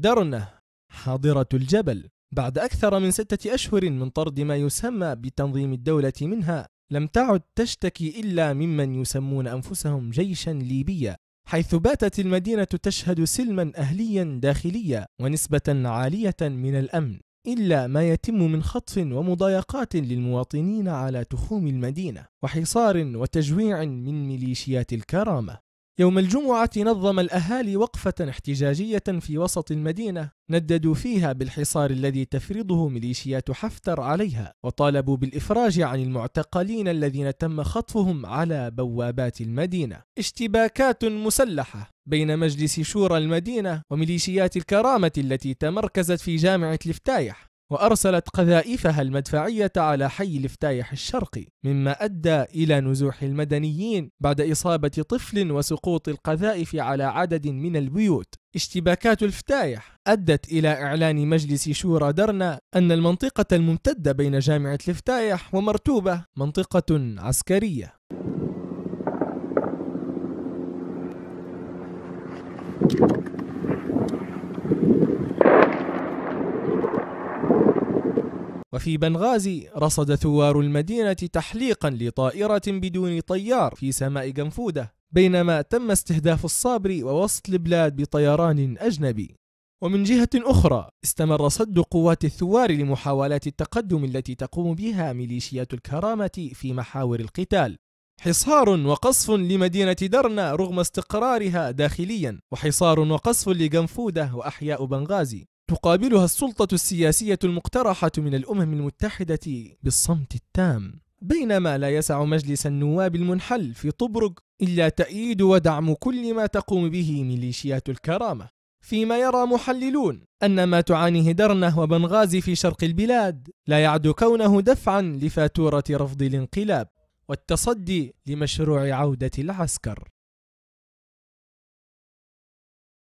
درنة حاضرة الجبل بعد أكثر من ستة أشهر من طرد ما يسمى بتنظيم الدولة منها لم تعد تشتكي إلا ممن يسمون أنفسهم جيشا ليبيا حيث باتت المدينة تشهد سلما أهليا داخليا ونسبة عالية من الأمن إلا ما يتم من خطف ومضايقات للمواطنين على تخوم المدينة وحصار وتجويع من ميليشيات الكرامة يوم الجمعة نظم الأهالي وقفة احتجاجية في وسط المدينة نددوا فيها بالحصار الذي تفرضه ميليشيات حفتر عليها وطالبوا بالإفراج عن المعتقلين الذين تم خطفهم على بوابات المدينة اشتباكات مسلحة بين مجلس شورى المدينة وميليشيات الكرامة التي تمركزت في جامعة الفتايح وأرسلت قذائفها المدفعية على حي الافتايح الشرقي مما أدى إلى نزوح المدنيين بعد إصابة طفل وسقوط القذائف على عدد من البيوت اشتباكات الفتايح أدت إلى إعلان مجلس شورى درنا أن المنطقة الممتدة بين جامعة الفتايح ومرتوبة منطقة عسكرية وفي بنغازي رصد ثوار المدينة تحليقا لطائرة بدون طيار في سماء جنفودة بينما تم استهداف الصابري ووسط البلاد بطيران أجنبي ومن جهة أخرى استمر صد قوات الثوار لمحاولات التقدم التي تقوم بها ميليشيات الكرامة في محاور القتال حصار وقصف لمدينة درنا رغم استقرارها داخليا وحصار وقصف لجنفودة وأحياء بنغازي تقابلها السلطة السياسية المقترحة من الأمم المتحدة بالصمت التام بينما لا يسع مجلس النواب المنحل في طبرق إلا تأييد ودعم كل ما تقوم به ميليشيات الكرامة فيما يرى محللون أن ما تعانيه درنه وبنغازي في شرق البلاد لا يعد كونه دفعا لفاتورة رفض الانقلاب والتصدي لمشروع عودة العسكر